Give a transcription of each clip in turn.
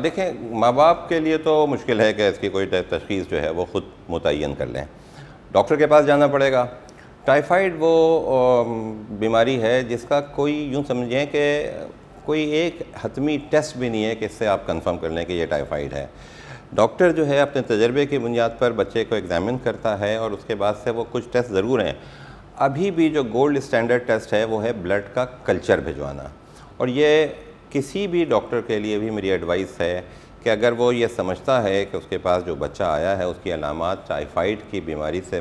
देखें माँ बाप के लिए तो मुश्किल है कि इसकी कोई तशीस जो है वो ख़ुद मुतन कर लें डॉक्टर के पास जाना पड़ेगा टाइफाइड वो बीमारी है जिसका कोई यूँ समझें कि कोई एक हतमी टेस्ट भी नहीं है कि इससे आप कंफर्म कर लें कि ये टाइफाइड है डॉक्टर जो है अपने तजर्बे की बुनियाद पर बच्चे को एग्ज़ामिन करता है और उसके बाद से वो कुछ टेस्ट ज़रूर हैं अभी भी जो गोल्ड स्टैंडर्ड टेस्ट है वो है ब्लड का कल्चर भिजवाना और ये किसी भी डॉक्टर के लिए भी मेरी एडवाइस है कि अगर वो ये समझता है कि उसके पास जो बच्चा आया है उसकी अलामत टाइफाइड की बीमारी से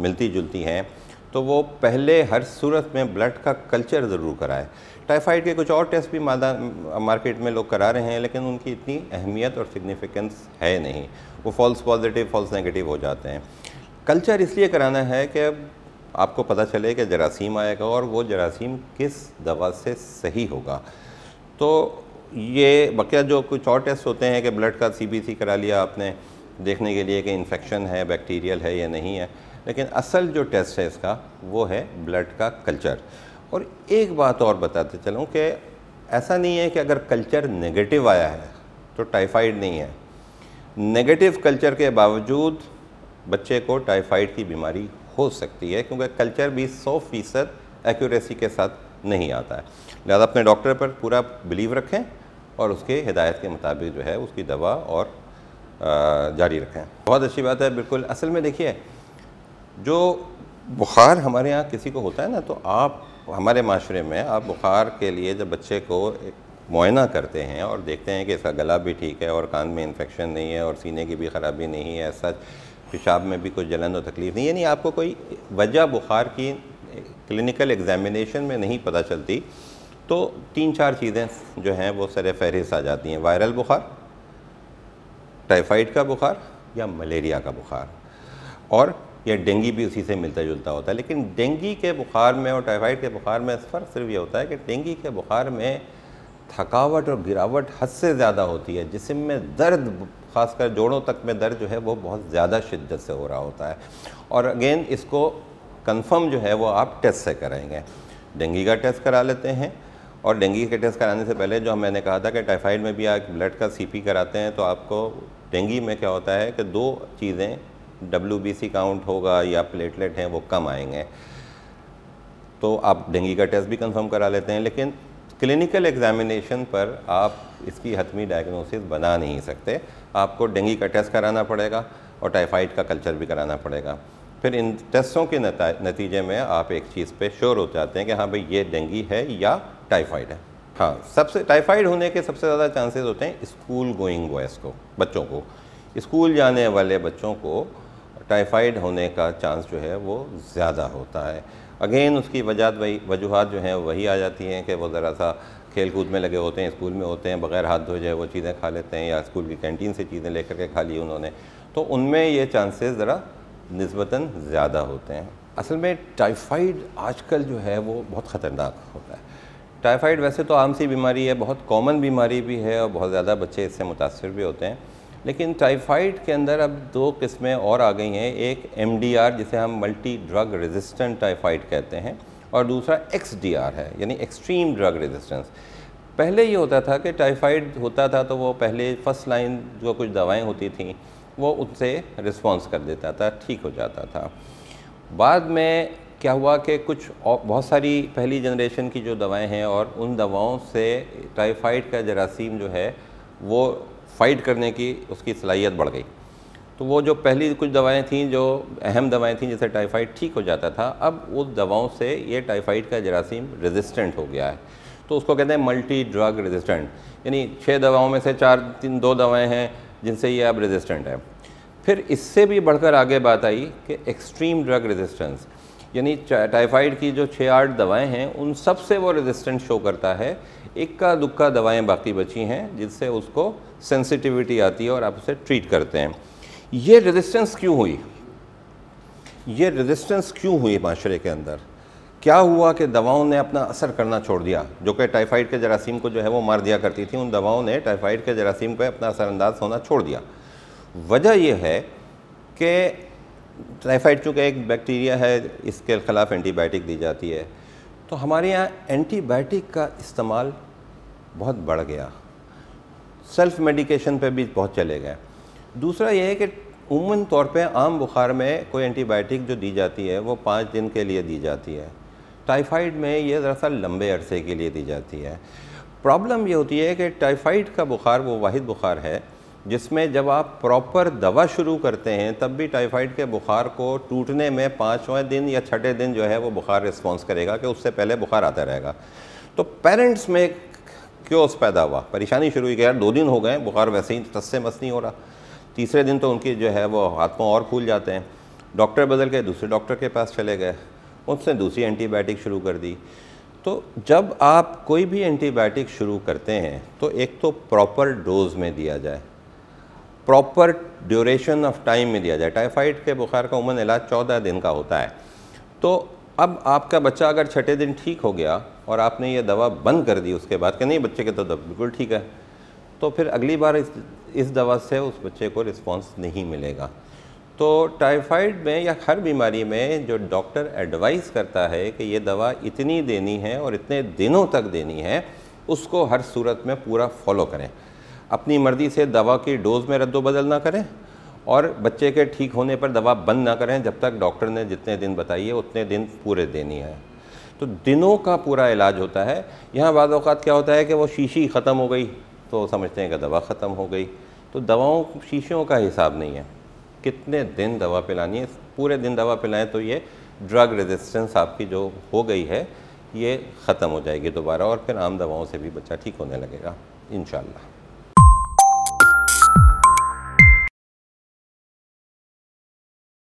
मिलती जुलती हैं तो वो पहले हर सूरत में ब्लड का कल्चर ज़रूर कराए टाइफाइड के कुछ और टेस्ट भी मादा मार्केट में लोग करा रहे हैं लेकिन उनकी इतनी अहमियत और सिग्निफिकेंस है नहीं वो फॉल्स पॉजिटिव फॉल्स नेगेटिव हो जाते हैं कल्चर इसलिए कराना है कि आपको पता चले कि जरासीम आएगा और वो जरासीम किस दवा से सही होगा तो ये बकिया जो कुछ और टेस्ट होते हैं कि ब्लड का सीबीसी करा लिया आपने देखने के लिए कि इन्फेक्शन है बैक्टीरियल है या नहीं है लेकिन असल जो टेस्ट है इसका वो है ब्लड का कल्चर और एक बात और बताते चलूँ कि ऐसा नहीं है कि अगर कल्चर नेगेटिव आया है तो टाइफाइड नहीं है नेगेटिव कल्चर के बावजूद बच्चे को टाइफाइड की बीमारी हो सकती है क्योंकि कल्चर भी 100 फीसद एक्यूरेसी के साथ नहीं आता है लिहाजा अपने डॉक्टर पर पूरा बिलीव रखें और उसके हिदायत के मुताबिक जो है उसकी दवा और जारी रखें बहुत अच्छी बात है बिल्कुल असल में देखिए जो बुखार हमारे यहाँ किसी को होता है ना तो आप हमारे माशरे में आप बुखार के लिए जब बच्चे को मुआना करते हैं और देखते हैं कि इसका गला भी ठीक है और कान में इन्फेक्शन नहीं है और सीने की भी ख़राबी नहीं है सच पेशाब में भी कुछ जलन और तकलीफ़ नहीं यानी आपको कोई वजह बुखार की क्लिनिकल एग्जामिनेशन में नहीं पता चलती तो तीन चार चीज़ें जो हैं वो सर फहरिस्त आ जाती हैं वायरल बुखार टाइफाइड का बुखार या मलेरिया का बुखार और यह डेंगी भी उसी से मिलता जुलता होता है लेकिन डेंगी के बुखार में और टाइफाइड के बुखार में फ़र्क सिर्फ ये होता है कि डेंगी के बुखार में थकावट और गिरावट हद से ज़्यादा होती है जिसम में दर्द ख़ासकर जोड़ों तक में दर्द जो है वो बहुत ज़्यादा शिद्दत से हो रहा होता है और अगेन इसको कंफर्म जो है वो आप टेस्ट से करेंगे डेंगू का टेस्ट करा लेते हैं और डेंगू के टेस्ट कराने से पहले जो मैंने कहा था कि टाइफाइड में भी आप ब्लड का सीपी कराते हैं तो आपको डेंगू में क्या होता है कि दो चीज़ें डब्ल्यू काउंट होगा या प्लेटलेट हैं वो कम आएंगे तो आप डेंगू का टेस्ट भी कंफर्म करा लेते हैं लेकिन क्लिनिकल एग्जामिनेशन पर आप इसकी हतमी डायग्नोसिस बना नहीं सकते आपको डेंगू का टेस्ट कराना पड़ेगा और टाइफाइड का कल्चर भी कराना पड़ेगा फिर इन टेस्टों के नतीजे में आप एक चीज़ पे श्योर हो जाते हैं कि हाँ भाई ये डेंगी है या टाइफाइड है हाँ सबसे टाइफाइड होने के सबसे ज़्यादा चांसेस होते हैं स्कूल गोइंग बॉयज़ को बच्चों को स्कूल जाने वाले बच्चों को टाइफाइड होने का चांस जो है वो ज़्यादा होता है अगेन उसकी वजह वही वजूहत जो हैं वही आ जाती हैं कि वो ज़रा सा खेल कूद में लगे होते हैं स्कूल में होते हैं बग़ैर हाथ धोए जाए वो चीज़ें खा लेते हैं या स्कूल की कैंटीन से चीज़ें लेकर के खा ली उन्होंने तो उनमें ये चांसेस ज़रा नस्बता ज़्यादा होते हैं असल में टाइफाइड आजकल जो है वो बहुत ख़तरनाक होता है टाइफाइड वैसे तो आम सी बीमारी है बहुत कॉमन बीमारी भी है और बहुत ज़्यादा बच्चे इससे मुतासर भी होते हैं लेकिन टाइफाइड के अंदर अब दो किस्में और आ गई हैं एक एम जिसे हम मल्टी ड्रग रेजिस्टेंट टाइफाइड कहते हैं और दूसरा एक्स है यानी एक्सट्रीम ड्रग रेजिस्टेंस पहले ये होता था कि टाइफाइड होता था तो वो पहले फ़र्स्ट लाइन जो कुछ दवाएं होती थी वो उससे रिस्पॉन्स कर देता था ठीक हो जाता था बाद में क्या हुआ कि कुछ बहुत सारी पहली जनरेशन की जो दवाएं हैं और उन दवाओं से टाइफाइड का जरासीम जो है वो फ़ाइट करने की उसकी सलाहियत बढ़ गई तो वो जो पहली कुछ दवाएं थीं जो अहम दवाएं थीं जैसे टाइफाइड ठीक हो जाता था अब उस दवाओं से ये टाइफाइड का जरासीम रेजिस्टेंट हो गया है तो उसको कहते हैं मल्टी ड्रग रेजिस्टेंट यानी छः दवाओं में से चार तीन दो दवाएं हैं जिनसे ये अब रेजिस्टेंट है फिर इससे भी बढ़कर आगे बात आई कि एक्सट्रीम ड्रग रेजिस्टेंस यानी टाइफाइड की जो छः आठ दवाएं हैं उन सब से वो रेजिस्टेंट शो करता है इक्का दुक्का दवाएं बाकी बची हैं जिससे उसको सेंसिटिविटी आती है और आप उसे ट्रीट करते हैं ये रेजिस्टेंस क्यों हुई ये रेजिस्टेंस क्यों हुई माशरे के अंदर क्या हुआ कि दवाओं ने अपना असर करना छोड़ दिया जो कि टाइफाइड के जरासीम को जो है वो मार दिया करती थी उन दवाओं ने टाइफाइड के जरासीम पर अपना असरानंदाज होना छोड़ दिया वजह यह है कि टाइफाइड चूँकि एक बैक्टीरिया है इसके ख़िलाफ़ एंटीबायोटिक दी जाती है तो हमारे यहाँ एंटीबायोटिक का इस्तेमाल बहुत बढ़ गया सेल्फ़ मेडिकेशन पे भी बहुत चले गए दूसरा यह है कि उमून तौर पे आम बुखार में कोई एंटीबायोटिक जो दी जाती है वो पाँच दिन के लिए दी जाती है टाइफाइड में ये दरअसल लंबे अरसे के लिए दी जाती है प्रॉब्लम ये होती है कि टाइफाइड का बुखार वो वाहिद बुखार है जिसमें जब आप प्रॉपर दवा शुरू करते हैं तब भी टाइफाइड के बुखार को टूटने में पाँचवें दिन या छठे दिन जो है वो बुखार रिस्पॉन्स करेगा कि उससे पहले बुखार आता रहेगा तो पेरेंट्स में क्योस पैदा हुआ परेशानी शुरू हुई कि यार दो दिन हो गए बुखार वैसे ही से मस नहीं हो रहा तीसरे दिन तो उनकी जो है वो हाथ पाँव और फूल जाते हैं डॉक्टर बदल के दूसरे डॉक्टर के पास चले गए उसने दूसरी एंटीबायोटिक शुरू कर दी तो जब आप कोई भी एंटीबायोटिक शुरू करते हैं तो एक तो प्रॉपर डोज़ में दिया जाए प्रॉपर ड्यूरेशन ऑफ टाइम में दिया जाए टाइफाइड के बुखार का उमन इलाज चौदह दिन का होता है तो अब आपका बच्चा अगर छठे दिन ठीक हो गया और आपने ये दवा बंद कर दी उसके बाद कि नहीं बच्चे के तो बिल्कुल ठीक है तो फिर अगली बार इस इस दवा से उस बच्चे को रिस्पांस नहीं मिलेगा तो टाइफाइड में या हर बीमारी में जो डॉक्टर एडवाइस करता है कि ये दवा इतनी देनी है और इतने दिनों तक देनी है उसको हर सूरत में पूरा फॉलो करें अपनी मर्ज़ी से दवा की डोज़ में रद्दबदल ना करें और बच्चे के ठीक होने पर दवा बंद ना करें जब तक डॉक्टर ने जितने दिन बताइए उतने दिन पूरे देनी है तो दिनों का पूरा इलाज होता है यहाँ बाद अवत क्या होता है कि वो शीशी ख़त्म हो गई तो समझते हैं कि दवा ख़त्म हो गई तो दवाओं शीशियों का हिसाब नहीं है कितने दिन दवा पिलानी है पूरे दिन दवा पिलाएं तो ये ड्रग रेजिस्टेंस आपकी जो हो गई है ये ख़त्म हो जाएगी दोबारा और फिर आम दवाओं से भी बच्चा ठीक होने लगेगा इन